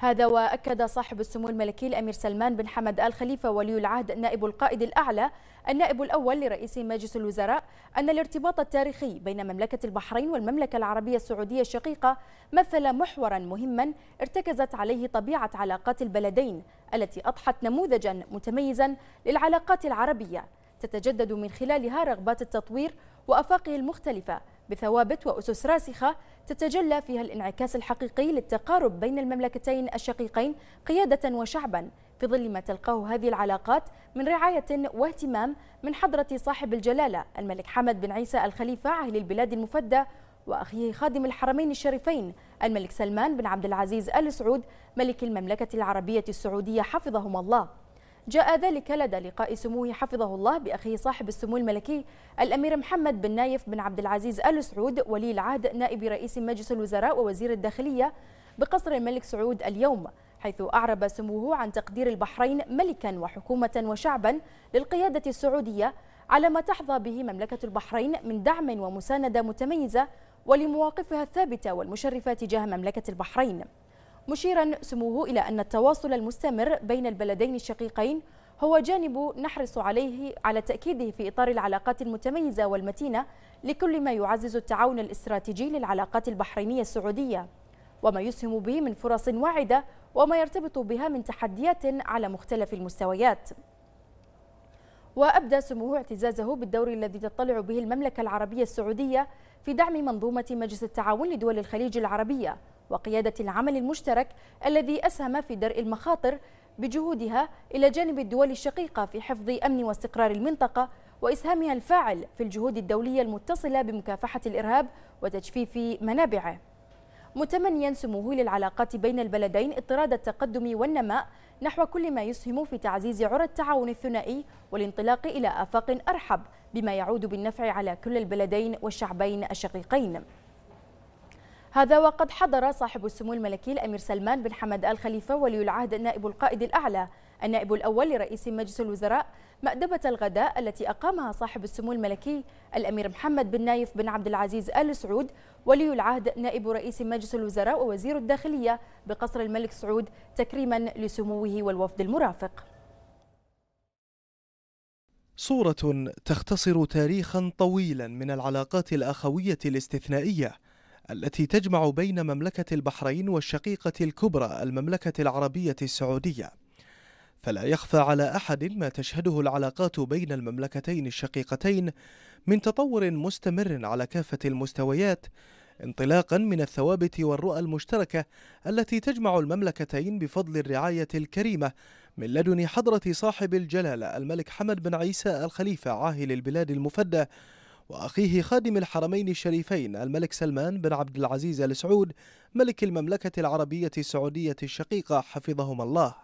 هذا وأكد صاحب السمو الملكي الأمير سلمان بن حمد آل خليفة ولي العهد نائب القائد الأعلى النائب الأول لرئيس مجلس الوزراء أن الارتباط التاريخي بين مملكة البحرين والمملكة العربية السعودية الشقيقة مثل محورا مهما ارتكزت عليه طبيعة علاقات البلدين التي أضحت نموذجا متميزا للعلاقات العربية تتجدد من خلالها رغبات التطوير وأفاقه المختلفة بثوابت وأسس راسخة تتجلى فيها الانعكاس الحقيقي للتقارب بين المملكتين الشقيقين قيادة وشعبا في ظل ما تلقاه هذه العلاقات من رعاية واهتمام من حضرة صاحب الجلالة الملك حمد بن عيسى الخليفة عهل البلاد المفدى وأخيه خادم الحرمين الشريفين الملك سلمان بن عبد العزيز آل سعود ملك المملكة العربية السعودية حفظهما الله جاء ذلك لدى لقاء سموه حفظه الله بأخيه صاحب السمو الملكي الأمير محمد بن نايف بن عبد العزيز آل سعود ولي العهد نائب رئيس مجلس الوزراء ووزير الداخلية بقصر الملك سعود اليوم حيث أعرب سموه عن تقدير البحرين ملكا وحكومة وشعبا للقيادة السعودية على ما تحظى به مملكة البحرين من دعم ومساندة متميزة ولمواقفها الثابتة والمشرفة تجاه مملكة البحرين مشيرا سموه إلى أن التواصل المستمر بين البلدين الشقيقين هو جانب نحرص عليه على تأكيده في إطار العلاقات المتميزة والمتينة لكل ما يعزز التعاون الاستراتيجي للعلاقات البحرينية السعودية وما يسهم به من فرص واعدة وما يرتبط بها من تحديات على مختلف المستويات وأبدى سموه اعتزازه بالدور الذي تطلع به المملكة العربية السعودية في دعم منظومة مجلس التعاون لدول الخليج العربية وقيادة العمل المشترك الذي أسهم في درء المخاطر بجهودها إلى جانب الدول الشقيقة في حفظ أمن واستقرار المنطقة وإسهامها الفاعل في الجهود الدولية المتصلة بمكافحة الإرهاب وتجفيف منابعه متمنيا سموه للعلاقات بين البلدين اطراد التقدم والنماء نحو كل ما يسهم في تعزيز عرى التعاون الثنائي والانطلاق إلى آفاق أرحب بما يعود بالنفع على كل البلدين والشعبين الشقيقين هذا وقد حضر صاحب السمو الملكي الأمير سلمان بن حمد آل خليفة ولي العهد نائب القائد الأعلى النائب الأول لرئيس مجلس الوزراء مأدبة الغداء التي أقامها صاحب السمو الملكي الأمير محمد بن نايف بن عبد العزيز آل سعود ولي العهد نائب رئيس مجلس الوزراء ووزير الداخلية بقصر الملك سعود تكريما لسموه والوفد المرافق صورة تختصر تاريخا طويلا من العلاقات الأخوية الاستثنائية التي تجمع بين مملكة البحرين والشقيقة الكبرى المملكة العربية السعودية فلا يخفى على أحد ما تشهده العلاقات بين المملكتين الشقيقتين من تطور مستمر على كافة المستويات انطلاقا من الثوابت والرؤى المشتركة التي تجمع المملكتين بفضل الرعاية الكريمة من لدن حضرة صاحب الجلالة الملك حمد بن عيسى الخليفة عاهل البلاد المفدى وأخيه خادم الحرمين الشريفين الملك سلمان بن عبد العزيز آل سعود ملك المملكة العربية السعودية الشقيقة حفظهما الله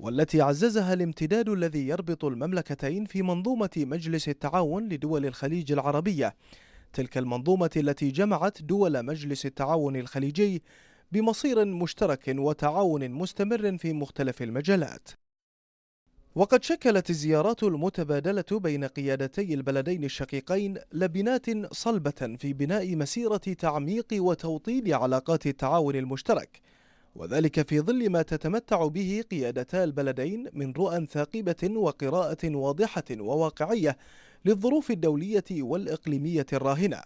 والتي عززها الامتداد الذي يربط المملكتين في منظومة مجلس التعاون لدول الخليج العربية تلك المنظومة التي جمعت دول مجلس التعاون الخليجي بمصير مشترك وتعاون مستمر في مختلف المجالات وقد شكلت الزيارات المتبادلة بين قيادتي البلدين الشقيقين لبنات صلبة في بناء مسيرة تعميق وتوطيد علاقات التعاون المشترك وذلك في ظل ما تتمتع به قيادتا البلدين من رؤى ثاقبة وقراءة واضحة وواقعية للظروف الدولية والإقليمية الراهنة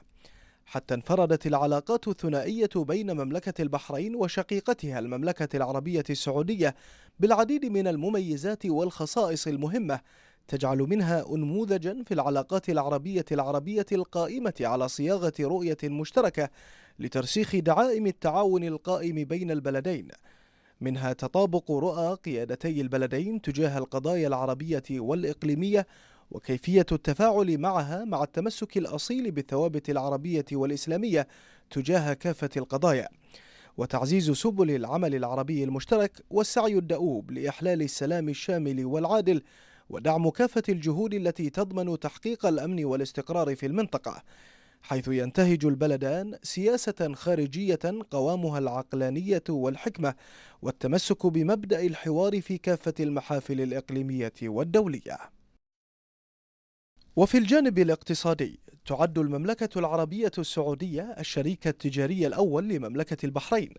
حتى انفردت العلاقات الثنائية بين مملكة البحرين وشقيقتها المملكة العربية السعودية بالعديد من المميزات والخصائص المهمة تجعل منها أنموذجا في العلاقات العربية العربية القائمة على صياغة رؤية مشتركة لترسيخ دعائم التعاون القائم بين البلدين منها تطابق رؤى قيادتي البلدين تجاه القضايا العربية والإقليمية وكيفية التفاعل معها مع التمسك الأصيل بالثوابت العربية والإسلامية تجاه كافة القضايا وتعزيز سبل العمل العربي المشترك والسعي الدؤوب لإحلال السلام الشامل والعادل ودعم كافة الجهود التي تضمن تحقيق الأمن والاستقرار في المنطقة حيث ينتهج البلدان سياسة خارجية قوامها العقلانية والحكمة والتمسك بمبدأ الحوار في كافة المحافل الإقليمية والدولية وفي الجانب الاقتصادي تعد المملكة العربية السعودية الشريك التجاري الأول لمملكة البحرين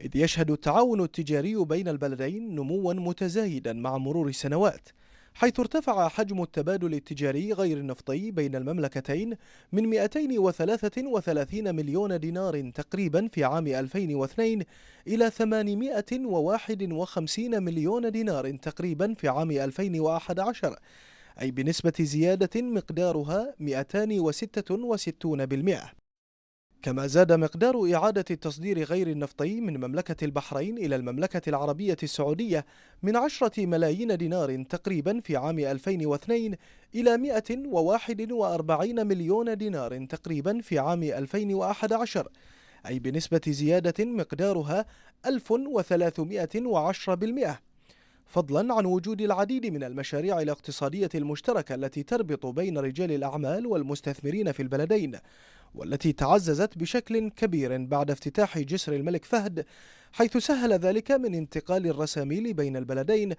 إذ يشهد التعاون التجاري بين البلدين نموا متزايدا مع مرور السنوات حيث ارتفع حجم التبادل التجاري غير النفطي بين المملكتين من 233 مليون دينار تقريبا في عام 2002 إلى 851 مليون دينار تقريبا في عام 2011 أي بنسبة زيادة مقدارها 266% كما زاد مقدار إعادة التصدير غير النفطي من مملكة البحرين إلى المملكة العربية السعودية من 10 ملايين دينار تقريبا في عام 2002 إلى 141 مليون دينار تقريبا في عام 2011 أي بنسبة زيادة مقدارها 1310% فضلا عن وجود العديد من المشاريع الاقتصادية المشتركة التي تربط بين رجال الأعمال والمستثمرين في البلدين والتي تعززت بشكل كبير بعد افتتاح جسر الملك فهد حيث سهل ذلك من انتقال الرساميل بين البلدين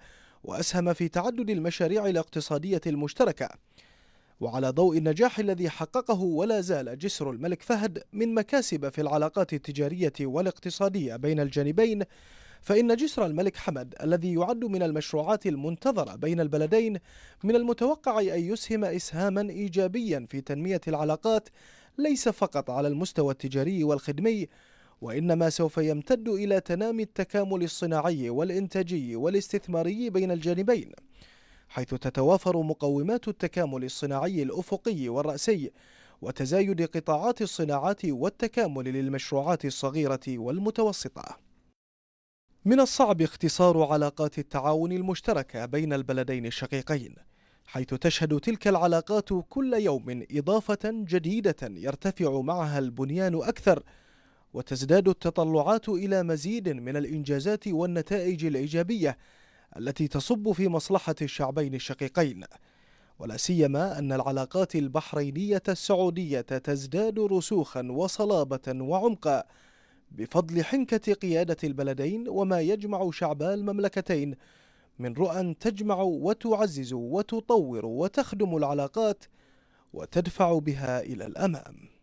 وأسهم في تعدد المشاريع الاقتصادية المشتركة وعلى ضوء النجاح الذي حققه ولا زال جسر الملك فهد من مكاسب في العلاقات التجارية والاقتصادية بين الجانبين فإن جسر الملك حمد الذي يعد من المشروعات المنتظرة بين البلدين من المتوقع أن يسهم إسهاما إيجابيا في تنمية العلاقات ليس فقط على المستوى التجاري والخدمي وإنما سوف يمتد إلى تنامي التكامل الصناعي والإنتاجي والاستثماري بين الجانبين حيث تتوافر مقومات التكامل الصناعي الأفقي والرأسي وتزايد قطاعات الصناعات والتكامل للمشروعات الصغيرة والمتوسطة من الصعب اختصار علاقات التعاون المشتركة بين البلدين الشقيقين حيث تشهد تلك العلاقات كل يوم إضافة جديدة يرتفع معها البنيان أكثر وتزداد التطلعات إلى مزيد من الإنجازات والنتائج الإيجابية التي تصب في مصلحة الشعبين الشقيقين ولا سيما أن العلاقات البحرينية السعودية تزداد رسوخا وصلابة وعمقا بفضل حنكة قيادة البلدين وما يجمع شعبا المملكتين من رؤى تجمع وتعزز وتطور وتخدم العلاقات وتدفع بها إلى الأمام